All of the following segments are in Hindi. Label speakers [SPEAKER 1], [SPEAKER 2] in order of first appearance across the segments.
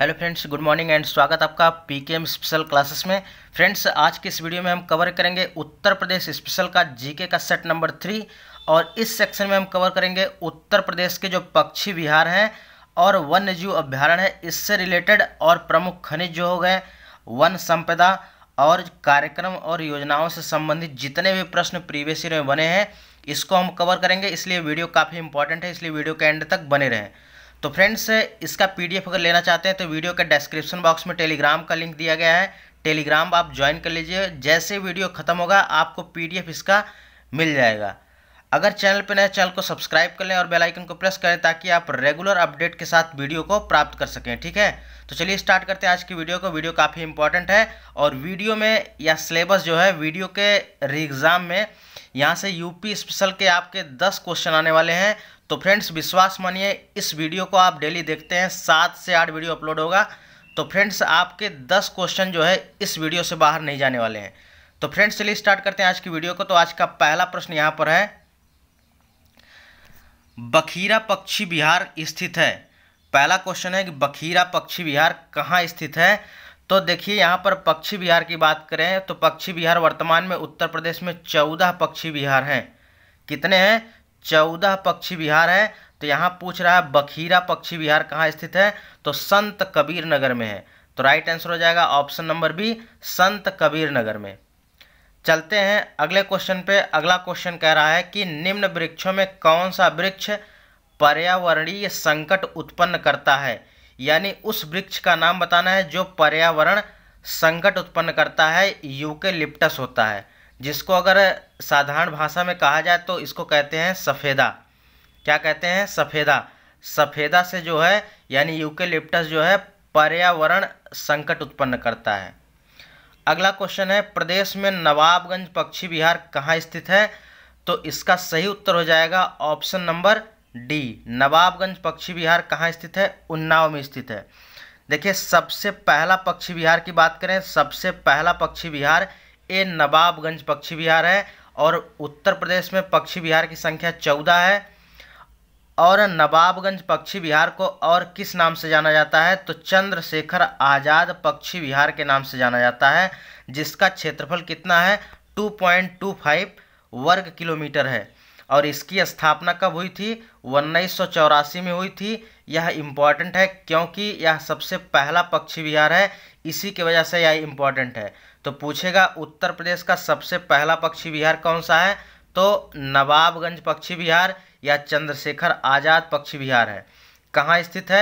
[SPEAKER 1] hello friends good morning and स्वागत आपका पीकेएम स्पेशल क्लासेस में फ्रेंड्स आज की इस वीडियो में हम कवर करेंगे उत्तर प्रदेश स्पेशल का जीके का सेट नंबर थ्री और इस सेक्शन में हम कवर करेंगे उत्तर प्रदेश के जो पक्षी विहार हैं और वन्य जीव अभ्यारण्य है इससे रिलेटेड और प्रमुख खनिज जो हो गए वन संपदा और कार्यक्रम और योजनाओं से संबंधित जितने भी प्रश्न प्रीवियस ईयर में बने हैं इसको हम कवर करेंगे इसलिए वीडियो काफ़ी इंपॉर्टेंट है इसलिए वीडियो के एंड तक बने रहें तो फ्रेंड्स इसका पीडीएफ अगर लेना चाहते हैं तो वीडियो के डिस्क्रिप्शन बॉक्स में टेलीग्राम का लिंक दिया गया है टेलीग्राम आप ज्वाइन कर लीजिए जैसे वीडियो ख़त्म होगा आपको पीडीएफ इसका मिल जाएगा अगर चैनल पर नए चैनल को सब्सक्राइब कर लें और बेल आइकन को प्रेस करें ताकि आप रेगुलर अपडेट के साथ वीडियो को प्राप्त कर सकें ठीक है तो चलिए स्टार्ट करते हैं आज की वीडियो को वीडियो काफ़ी इंपॉर्टेंट है और वीडियो में या सिलेबस जो है वीडियो के री एग्ज़ाम में यहाँ से यूपी स्पेशल के आपके दस क्वेश्चन आने वाले हैं तो फ्रेंड्स विश्वास मानिए इस वीडियो को आप डेली देखते हैं सात से आठ वीडियो अपलोड होगा तो फ्रेंड्स आपके दस क्वेश्चन जो है इस वीडियो से बाहर नहीं जाने वाले हैं तो फ्रेंड्स चलिए स्टार्ट करते हैं आज की वीडियो को तो आज का पहला प्रश्न यहाँ पर है बखीरा पक्षी बिहार स्थित है पहला क्वेश्चन है कि बखीरा पक्षी विहार कहाँ स्थित है तो देखिए यहाँ पर पक्षी विहार की बात करें तो पक्षी विहार वर्तमान में उत्तर प्रदेश में चौदह पक्षी विहार हैं कितने हैं चौदह पक्षी विहार है तो यहाँ पूछ रहा है बखीरा पक्षी विहार कहाँ स्थित है तो संत कबीर नगर में है तो राइट आंसर हो जाएगा ऑप्शन नंबर बी संत कबीर नगर में चलते हैं अगले क्वेश्चन पे अगला क्वेश्चन कह रहा है कि निम्न वृक्षों में कौन सा वृक्ष पर्यावरणीय संकट उत्पन्न करता है यानी उस वृक्ष का नाम बताना है जो पर्यावरण संकट उत्पन्न करता है यूके लिप्टस होता है जिसको अगर साधारण भाषा में कहा जाए तो इसको कहते हैं सफ़ेदा क्या कहते हैं सफ़ेदा सफ़ेदा से जो है यानी यूकेलिप्टस जो है पर्यावरण संकट उत्पन्न करता है अगला क्वेश्चन है प्रदेश में नवाबगंज पक्षी विहार कहाँ स्थित है तो इसका सही उत्तर हो जाएगा ऑप्शन नंबर डी नवाबगंज पक्षी विहार कहाँ स्थित है उन्नाव में स्थित है देखिए सबसे पहला पक्षी विहार की बात करें सबसे पहला पक्षी विहार ए नवाबगंज पक्षी विहार है और उत्तर प्रदेश में पक्षी विहार की संख्या चौदह है और नवाबगंज पक्षी विहार को और किस नाम से जाना जाता है तो चंद्रशेखर आज़ाद पक्षी विहार के नाम से जाना जाता है जिसका क्षेत्रफल कितना है 2.25 वर्ग किलोमीटर है और इसकी स्थापना कब हुई थी उन्नीस में हुई थी यह इम्पॉर्टेंट है क्योंकि यह सबसे पहला पक्षी विहार है इसी की वजह से यह इम्पॉर्टेंट है तो पूछेगा उत्तर प्रदेश का सबसे पहला पक्षी विहार कौन सा है तो नवाबगंज पक्षी विहार या चंद्रशेखर आज़ाद पक्षी विहार है कहाँ स्थित है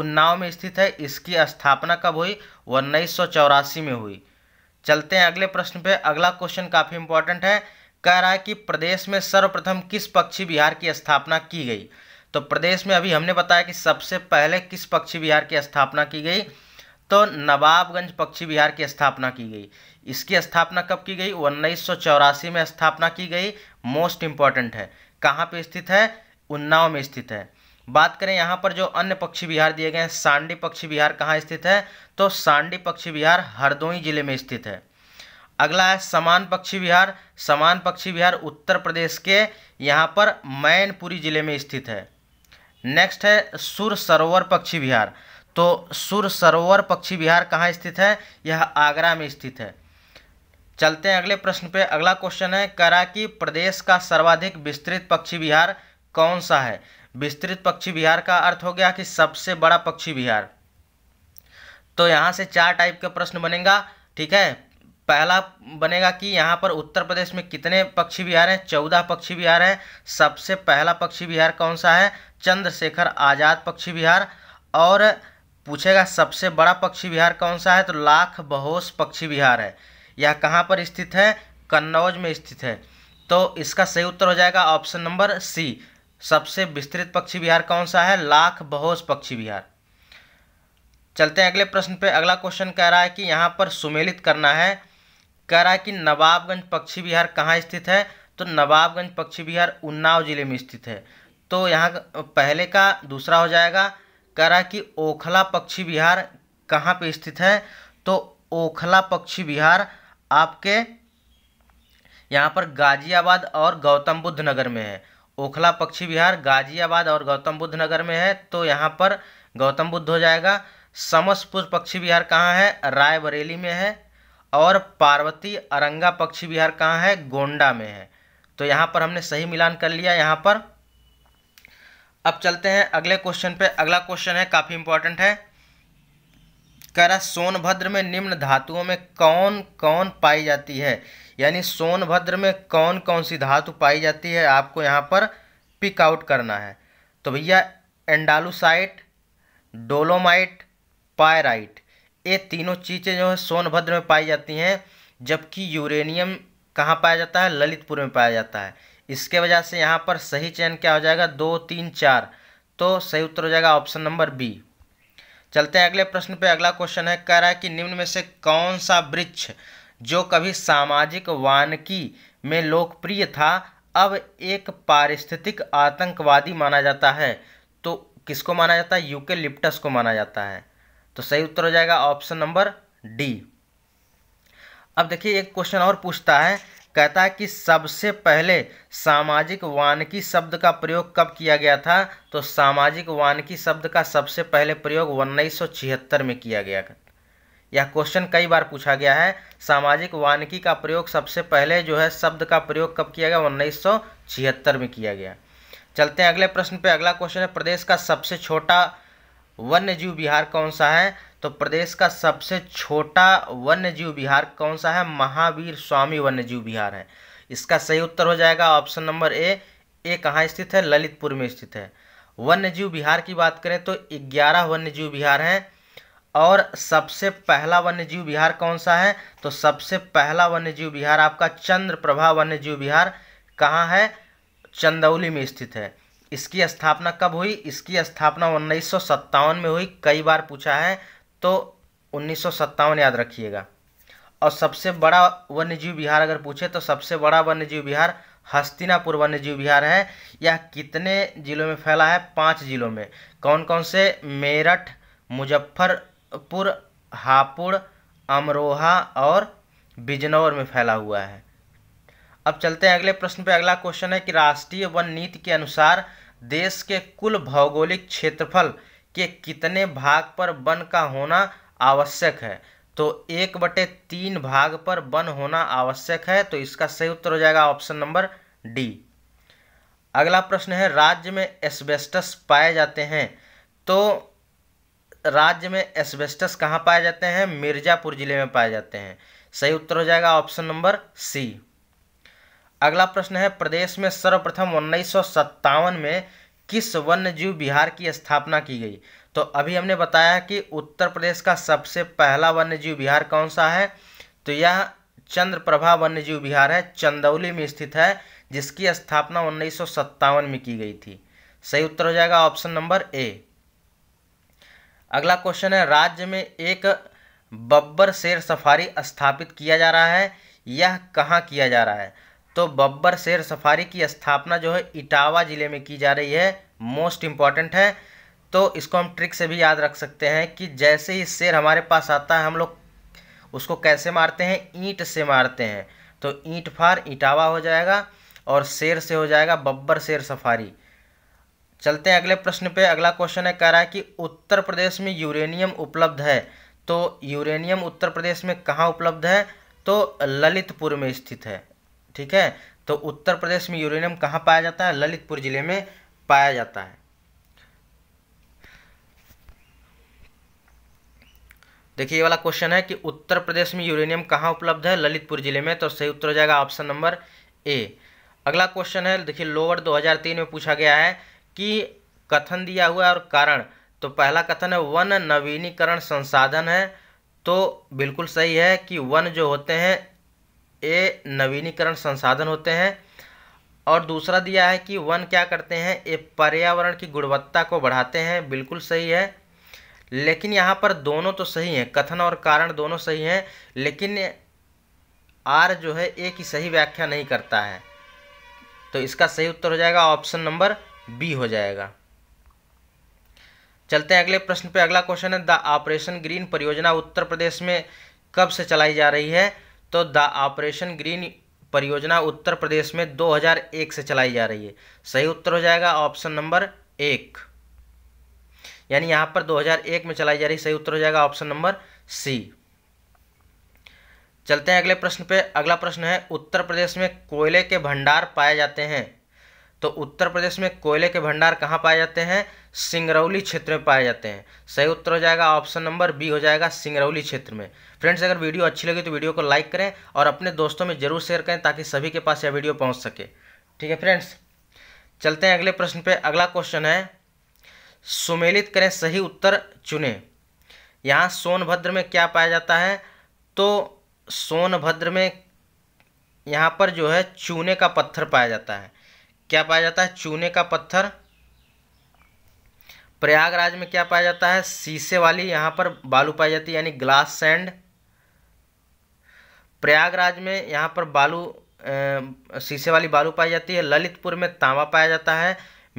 [SPEAKER 1] उन्नाव में स्थित है इसकी स्थापना कब हुई उन्नीस में हुई चलते हैं अगले प्रश्न पे अगला क्वेश्चन काफ़ी इंपॉर्टेंट है कह रहा है कि प्रदेश में सर्वप्रथम किस पक्षी विहार की स्थापना की गई तो प्रदेश में अभी हमने बताया कि सबसे पहले किस पक्षी विहार की स्थापना की गई तो नवाबगंज पक्षी विहार की स्थापना की गई इसकी स्थापना कब की गई उन्नीस में स्थापना की गई मोस्ट इम्पॉर्टेंट है कहाँ पे स्थित है उन्नाव में स्थित है बात करें यहाँ पर जो अन्य पक्षी विहार दिए गए हैं सांडी पक्षी विहार कहाँ स्थित है तो सांडी पक्षी विहार हरदोई जिले में स्थित है अगला है समान पक्षी विहार समान पक्षी विहार उत्तर प्रदेश के यहाँ पर मैनपुरी जिले में स्थित है नेक्स्ट है सुर सरोवर पक्षी विहार तो सुर सरोवर पक्षी विहार कहाँ स्थित है यह आगरा में स्थित है चलते हैं अगले प्रश्न पे अगला क्वेश्चन है कराकी प्रदेश का सर्वाधिक विस्तृत पक्षी विहार कौन सा है विस्तृत पक्षी विहार का अर्थ हो गया कि सबसे बड़ा पक्षी विहार तो यहाँ से चार टाइप का प्रश्न बनेगा ठीक है पहला बनेगा कि यहाँ पर उत्तर प्रदेश में कितने पक्षी विहार हैं चौदह पक्षी विहार हैं सबसे पहला पक्षी विहार कौन सा है चंद्रशेखर आज़ाद पक्षी विहार और पूछेगा सबसे बड़ा पक्षी विहार कौन सा है तो लाख बहोस पक्षी विहार है यह कहाँ पर स्थित है कन्नौज में स्थित है तो इसका सही उत्तर हो जाएगा ऑप्शन नंबर सी सबसे विस्तृत पक्षी विहार कौन सा है लाख बहोस पक्षी विहार चलते हैं अगले प्रश्न पे अगला क्वेश्चन कह रहा है कि यहाँ पर सुमेलित करना है कह रहा है कि नवाबगंज पक्षी विहार कहाँ स्थित है तो नवाबगंज पक्षी विहार उन्नाव जिले में स्थित है तो यहाँ पहले का दूसरा हो जाएगा कह रहा है कि ओखला पक्षी विहार कहाँ पे स्थित है तो ओखला पक्षी विहार आपके यहाँ पर गाजियाबाद और गौतम बुद्ध नगर में है ओखला पक्षी विहार गाजियाबाद और गौतम बुद्ध नगर में है तो यहाँ पर गौतम बुद्ध हो जाएगा समसपुर पक्षी विहार कहाँ है रायबरेली में है और पार्वती अरंगा पक्षी विहार कहाँ है गोंडा में है तो यहाँ पर हमने सही मिलान कर लिया यहाँ पर अब चलते हैं अगले क्वेश्चन पे अगला क्वेश्चन है काफ़ी इंपॉर्टेंट है कह रहा सोनभद्र में निम्न धातुओं में कौन कौन पाई जाती है यानी सोनभद्र में कौन कौन सी धातु पाई जाती है आपको यहाँ पर पिक आउट करना है तो भैया एंडालूसाइट डोलोमाइट पायराइट ये तीनों चीज़ें जो है सोनभद्र में पाई जाती हैं जबकि यूरेनियम कहाँ पाया जाता है ललितपुर में पाया जाता है इसके वजह से यहाँ पर सही चयन क्या हो जाएगा दो तीन चार तो सही उत्तर हो जाएगा ऑप्शन नंबर बी चलते हैं अगले प्रश्न पे अगला क्वेश्चन है कह रहा है कि निम्न में से कौन सा वृक्ष जो कभी सामाजिक वानकी में लोकप्रिय था अब एक पारिस्थितिक आतंकवादी माना जाता है तो किसको माना जाता है यूके लिप्टस को माना जाता है तो सही उत्तर हो जाएगा ऑप्शन नंबर डी अब देखिए एक क्वेश्चन और पूछता है कहता है कि सबसे पहले सामाजिक वानकी शब्द का प्रयोग कब किया गया था तो सामाजिक वानकी शब्द का सबसे पहले प्रयोग उन्नीस में किया गया यह क्वेश्चन कई बार पूछा गया है सामाजिक वानकी का प्रयोग सबसे पहले जो है शब्द का प्रयोग कब किया गया उन्नीस में किया गया चलते हैं अगले प्रश्न पे अगला क्वेश्चन है प्रदेश का सबसे छोटा वन्य जीव बिहार कौन सा है तो प्रदेश का सबसे छोटा वन्य जीव बिहार कौन सा है महावीर स्वामी वन्य जीव बिहार है इसका सही उत्तर हो जाएगा ऑप्शन नंबर ए ए कहाँ स्थित है ललितपुर में स्थित है वन्य जीव बिहार की बात करें तो ग्यारह वन्य जीव बिहार हैं और सबसे पहला वन्य जीव बिहार कौन सा है तो सबसे पहला वन्य जीव बिहार आपका चंद्रप्रभा वन्य जीव बिहार कहाँ है चंदौली में स्थित है इसकी स्थापना कब हुई इसकी स्थापना उन्नीस में हुई कई बार पूछा है तो उन्नीस याद रखिएगा और सबसे बड़ा वन्यजीव विहार अगर पूछे तो सबसे बड़ा वन्यजीव विहार हस्तिनापुर वन्यजीव विहार है यह कितने जिलों में फैला है पाँच जिलों में कौन कौन से मेरठ मुजफ्फरपुर हापुड़ अमरोहा और बिजनौर में फैला हुआ है अब चलते हैं अगले प्रश्न पे अगला क्वेश्चन है कि राष्ट्रीय वन नीति के अनुसार देश के कुल भौगोलिक क्षेत्रफल के कितने भाग पर बन का होना आवश्यक है तो एक बटे तीन भाग पर वन होना आवश्यक है तो इसका सही उत्तर हो जाएगा ऑप्शन नंबर डी अगला प्रश्न है राज्य में एस्बेस्टस पाए जाते हैं तो राज्य में एस्बेस्टस कहाँ पाए जाते हैं मिर्ज़ापुर ज़िले में पाए जाते हैं सही उत्तर हो जाएगा ऑप्शन नंबर सी अगला प्रश्न है प्रदेश में सर्वप्रथम उन्नीस में किस जीव विहार की स्थापना की गई तो अभी हमने बताया कि उत्तर प्रदेश का सबसे पहला वन्य जीव विहार कौन सा है तो यह चंद्रप्रभा जीव विहार है चंदौली में स्थित है जिसकी स्थापना उन्नीस में की गई थी सही उत्तर हो जाएगा ऑप्शन नंबर ए अगला क्वेश्चन है राज्य में एक बब्बर शेर सफारी स्थापित किया जा रहा है यह कहाँ किया जा रहा है तो बब्बर शेर सफारी की स्थापना जो है इटावा ज़िले में की जा रही है मोस्ट इम्पॉर्टेंट है तो इसको हम ट्रिक से भी याद रख सकते हैं कि जैसे ही शेर हमारे पास आता है हम लोग उसको कैसे मारते हैं ईंट से मारते हैं तो ईंट फार इटावा हो जाएगा और शेर से हो जाएगा बब्बर शेर सफारी चलते हैं अगले प्रश्न पे अगला क्वेश्चन है कह रहा है कि उत्तर प्रदेश में यूरेनियम उपलब्ध है तो यूरेनियम उत्तर प्रदेश में कहाँ उपलब्ध है तो ललितपुर में स्थित है ठीक है तो उत्तर प्रदेश में यूरेनियम कहाँ पाया जाता है ललितपुर जिले में पाया जाता है देखिए ये वाला क्वेश्चन है कि उत्तर प्रदेश में यूरेनियम कहाँ उपलब्ध है ललितपुर जिले में तो सही उत्तर हो जाएगा ऑप्शन नंबर ए अगला क्वेश्चन है देखिए लोअर 2003 में पूछा गया है कि कथन दिया हुआ है और कारण तो पहला कथन है वन नवीनीकरण संसाधन है तो बिल्कुल सही है कि वन जो होते हैं ये नवीनीकरण संसाधन होते हैं और दूसरा दिया है कि वन क्या करते हैं ये पर्यावरण की गुणवत्ता को बढ़ाते हैं बिल्कुल सही है लेकिन यहाँ पर दोनों तो सही हैं कथन और कारण दोनों सही हैं लेकिन आर जो है ए की सही व्याख्या नहीं करता है तो इसका सही उत्तर हो जाएगा ऑप्शन नंबर बी हो जाएगा चलते हैं अगले प्रश्न पे अगला क्वेश्चन है द ऑपरेशन ग्रीन परियोजना उत्तर प्रदेश में कब से चलाई जा रही है तो द ऑपरेशन ग्रीन परियोजना उत्तर प्रदेश में 2001 से चलाई जा रही है सही उत्तर हो जाएगा ऑप्शन नंबर एक यानी यहां पर 2001 में चलाई जा रही सही उत्तर हो जाएगा ऑप्शन नंबर सी चलते हैं अगले प्रश्न पे अगला प्रश्न है उत्तर प्रदेश में कोयले के भंडार पाए जाते हैं तो उत्तर प्रदेश में कोयले के भंडार कहाँ पाए जाते हैं सिंगरौली क्षेत्र में पाए जाते हैं सही उत्तर हो जाएगा ऑप्शन नंबर बी हो जाएगा सिंगरौली क्षेत्र में फ्रेंड्स अगर वीडियो अच्छी लगी तो वीडियो को लाइक करें और अपने दोस्तों में जरूर शेयर करें ताकि सभी के पास यह वीडियो पहुँच सके ठीक है फ्रेंड्स चलते हैं अगले प्रश्न पर अगला क्वेश्चन है सुमेलित करें सही उत्तर चुने यहाँ सोनभद्र में क्या पाया जाता है तो सोनभद्र में यहाँ पर जो है चूने का पत्थर पाया जाता है क्या पाया जाता है चूने का पत्थर प्रयागराज में क्या पाया जाता है शीशे वाली यहाँ पर बालू पाई जाती है यानी ग्लास सैंड प्रयागराज में यहाँ पर बालू शीशे वाली बालू पाई जाती है ललितपुर में तांबा पाया जाता है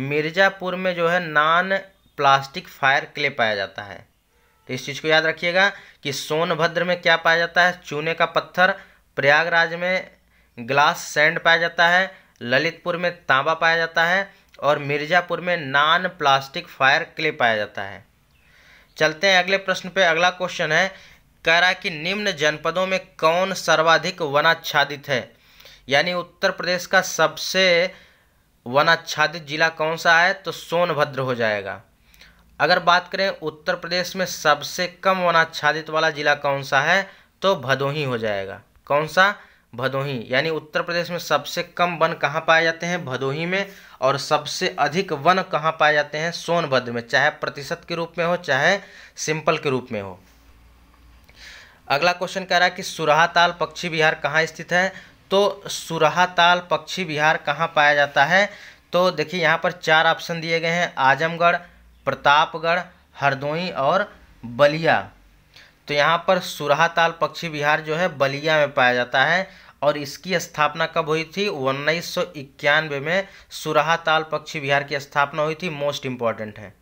[SPEAKER 1] मिर्ज़ापुर में जो है नॉन प्लास्टिक फायर क्ले पाया जाता है तो इस चीज़ को याद रखिएगा कि सोनभद्र में क्या पाया जाता है चूने का पत्थर प्रयागराज में ग्लास सैंड पाया जाता है ललितपुर में तांबा पाया जाता है और मिर्ज़ापुर में नॉन प्लास्टिक फायर क्ले पाया जाता है चलते हैं अगले प्रश्न पे अगला क्वेश्चन है कह रहा है कि निम्न जनपदों में कौन सर्वाधिक वनाच्छादित है यानी उत्तर प्रदेश का सबसे वनाच्छादित जिला कौन सा है तो सोनभद्र हो जाएगा अगर बात करें उत्तर प्रदेश में सबसे कम वनाच्छादित वाला जिला कौन सा है तो भदोही हो जाएगा कौन सा भदोही यानी उत्तर प्रदेश में सबसे कम वन कहाँ पाए जाते हैं भदोही में और सबसे अधिक वन कहाँ पाए जाते हैं सोनभद्र में चाहे प्रतिशत के रूप में हो चाहे सिंपल के रूप में हो अगला क्वेश्चन कह रहा है कि सुरहाताल पक्षी विहार कहाँ स्थित है तो सुरहाताल पक्षी विहार कहाँ पाया जाता है तो देखिए यहाँ पर चार ऑप्शन दिए गए हैं आजमगढ़ प्रतापगढ़ हरदोई और बलिया तो यहाँ पर सुरहाताल पक्षी विहार जो है बलिया में पाया जाता है और इसकी स्थापना कब हुई थी उन्नीस में सुराहताल पक्षी विहार की स्थापना हुई थी मोस्ट इम्पॉर्टेंट है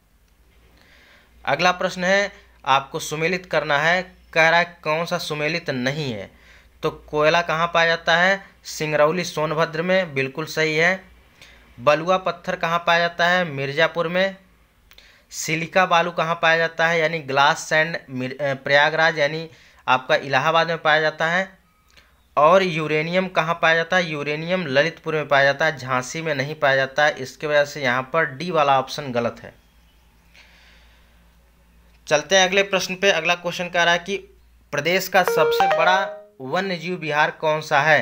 [SPEAKER 1] अगला प्रश्न है आपको सुमेलित करना है कह रहा है कौन सा सुमेलित नहीं है तो कोयला कहाँ पाया जाता है सिंगरौली सोनभद्र में बिल्कुल सही है बलुआ पत्थर कहाँ पाया जाता है मिर्ज़ापुर में सिलिका बालू कहाँ पाया जाता है यानी ग्लास सैंड प्रयागराज यानी आपका इलाहाबाद में पाया जाता है और यूरेनियम कहाँ पाया जाता है यूरेनियम ललितपुर में पाया जाता है झांसी में नहीं पाया जाता है इसके वजह से यहाँ पर डी वाला ऑप्शन गलत है चलते हैं अगले प्रश्न पे अगला क्वेश्चन कह रहा है कि प्रदेश का सबसे बड़ा वन्य जीव बिहार कौन सा है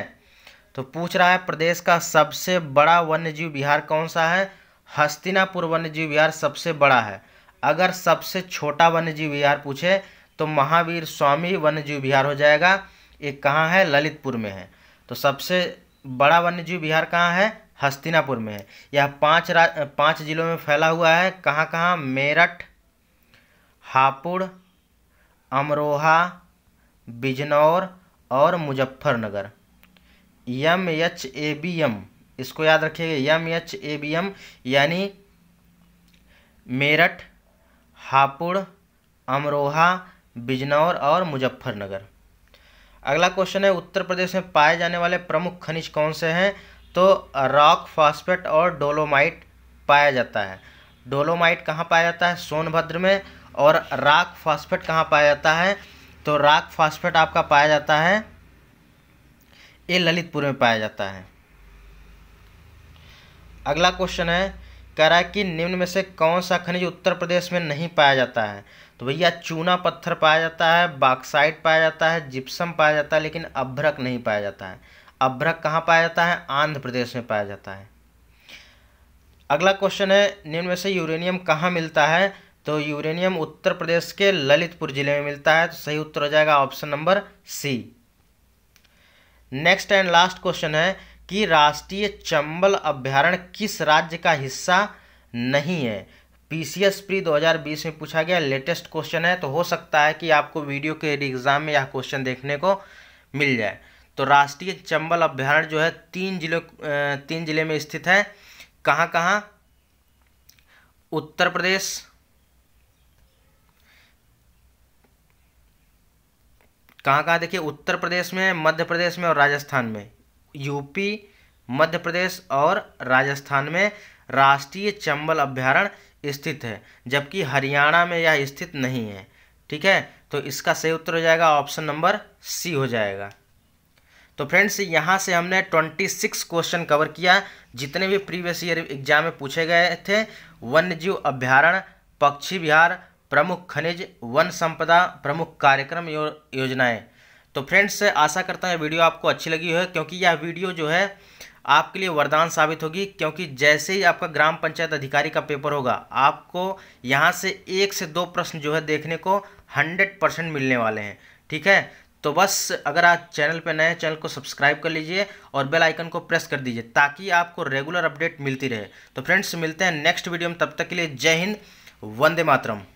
[SPEAKER 1] तो पूछ रहा है प्रदेश का सबसे बड़ा वन्य जीव बिहार कौन सा है हस्तिनापुर वन्य जीव बिहार सबसे बड़ा है अगर सबसे छोटा वन्य जीव बिहार पूछे तो महावीर स्वामी वन्य जीव बिहार हो जाएगा ये कहाँ है ललितपुर में है तो सबसे बड़ा वन्यजीव बिहार कहाँ है हस्तिनापुर में है यह पाँच राज पाँच जिलों में फैला हुआ है कहाँ कहाँ मेरठ हापुड़ अमरोहा बिजनौर और Muzaffarnagar M H A B M इसको याद रखिएगा M H A B M यानी मेरठ हापुड़ अमरोहा बिजनौर और मुजफ्फरनगर अगला क्वेश्चन है उत्तर प्रदेश में पाए जाने वाले प्रमुख खनिज कौन से हैं तो रॉक फॉस्फेट और डोलोमाइट पाया जाता है डोलोमाइट कहाँ पाया जाता है सोनभद्र में और राक फॉस्फेट कहाँ पाया जाता है तो राक फॉस्फेट आपका पाया जाता है ये ललितपुर में पाया जाता है अगला क्वेश्चन है कह रहा है कि निम्न में से कौन सा खनिज उत्तर प्रदेश में नहीं पाया जाता है तो भैया चूना पत्थर पाया जाता है बाक्साइट पाया जाता है जिप्सम पाया जाता है लेकिन अभ्रक नहीं पाया जाता है अभ्रक कहाँ पाया जाता है आंध्र प्रदेश में पाया जाता है अगला क्वेश्चन है निम्न में से यूरेनियम कहाँ मिलता है तो यूरेनियम उत्तर प्रदेश के ललितपुर जिले में मिलता है तो सही उत्तर हो जाएगा option number C next and last question है कि राष्ट्रीय चंबल अभ्यारण्य किस राज्य का हिस्सा नहीं है पीसीएस प्री 2020 में पूछा गया लेटेस्ट क्वेश्चन है तो हो सकता है कि आपको वीडियो के एग्ज़ाम में यह क्वेश्चन देखने को मिल जाए तो राष्ट्रीय चंबल अभ्यारण्य जो है तीन जिले तीन जिले में स्थित है कहाँ कहाँ उत्तर प्रदेश कहाँ कहाँ देखिए उत्तर प्रदेश में मध्य प्रदेश में और राजस्थान में यूपी मध्य प्रदेश और राजस्थान में राष्ट्रीय चंबल अभ्यारण्य स्थित है जबकि हरियाणा में यह स्थित नहीं है ठीक है तो इसका सही उत्तर हो जाएगा ऑप्शन नंबर सी हो जाएगा तो फ्रेंड्स यहाँ से हमने ट्वेंटी सिक्स क्वेश्चन कवर किया जितने भी प्रीवियस ईयर एग्जाम में पूछे गए थे वन्य जीव अभ्यारण्य पक्षी विहार प्रमुख खनिज वन संपदा प्रमुख कार्यक्रम यो, योजनाएं तो फ्रेंड्स आशा करता हूँ वीडियो आपको अच्छी लगी हो क्योंकि यह वीडियो जो है आपके लिए वरदान साबित होगी क्योंकि जैसे ही आपका ग्राम पंचायत अधिकारी का पेपर होगा आपको यहाँ से एक से दो प्रश्न जो है देखने को हंड्रेड परसेंट मिलने वाले हैं ठीक है तो बस अगर आप चैनल पर नए चैनल को सब्सक्राइब कर लीजिए और बेल आइकन को प्रेस कर दीजिए ताकि आपको रेगुलर अपडेट मिलती रहे तो फ्रेंड्स मिलते हैं नेक्स्ट वीडियो में तब तक के लिए जय हिंद वंदे मातरम